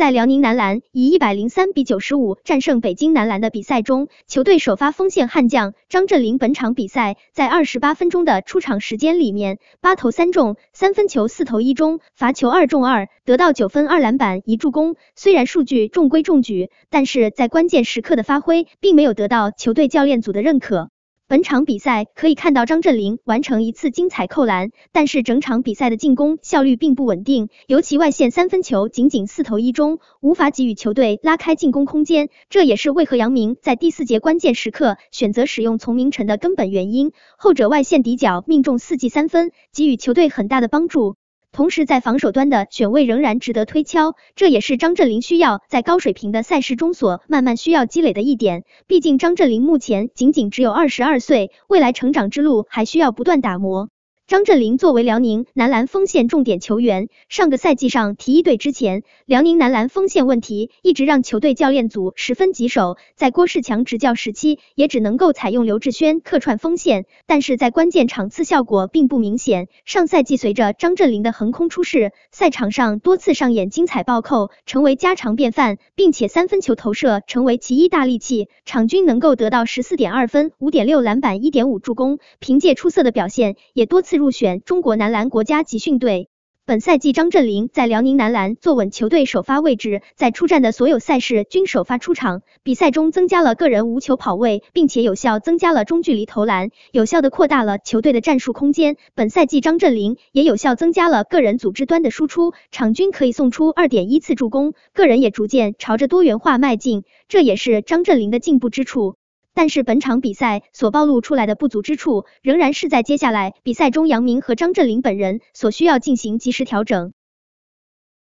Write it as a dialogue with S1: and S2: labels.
S1: 在辽宁男篮以一百零三比九十五战胜北京男篮的比赛中，球队首发锋线悍将张镇麟本场比赛在二十八分钟的出场时间里面，八投三中，三分球四投一中，罚球二中二，得到九分、二篮板、一助攻。虽然数据中规中矩，但是在关键时刻的发挥并没有得到球队教练组的认可。本场比赛可以看到张镇麟完成一次精彩扣篮，但是整场比赛的进攻效率并不稳定，尤其外线三分球仅仅四投一中，无法给予球队拉开进攻空间。这也是为何杨鸣在第四节关键时刻选择使用丛明晨的根本原因，后者外线底角命中四记三分，给予球队很大的帮助。同时，在防守端的选位仍然值得推敲，这也是张镇麟需要在高水平的赛事中所慢慢需要积累的一点。毕竟，张镇麟目前仅仅只有二十二岁，未来成长之路还需要不断打磨。张镇麟作为辽宁男篮锋线重点球员，上个赛季上提一队之前，辽宁男篮锋线问题一直让球队教练组十分棘手。在郭士强执教时期，也只能够采用刘志轩客串锋线，但是在关键场次效果并不明显。上赛季随着张镇麟的横空出世，赛场上多次上演精彩暴扣，成为家常便饭，并且三分球投射成为其一大利器，场均能够得到十四点二分、五点六篮板、一点五助攻。凭借出色的表现，也多次。入选中国男篮国家集训队。本赛季张镇麟在辽宁男篮坐稳球队首发位置，在出战的所有赛事均首发出场，比赛中增加了个人无球跑位，并且有效增加了中距离投篮，有效的扩大了球队的战术空间。本赛季张镇麟也有效增加了个人组织端的输出，场均可以送出二点一次助攻，个人也逐渐朝着多元化迈进，这也是张镇麟的进步之处。但是本场比赛所暴露出来的不足之处，仍然是在接下来比赛中，杨明和张镇麟本人所需要进行及时调整。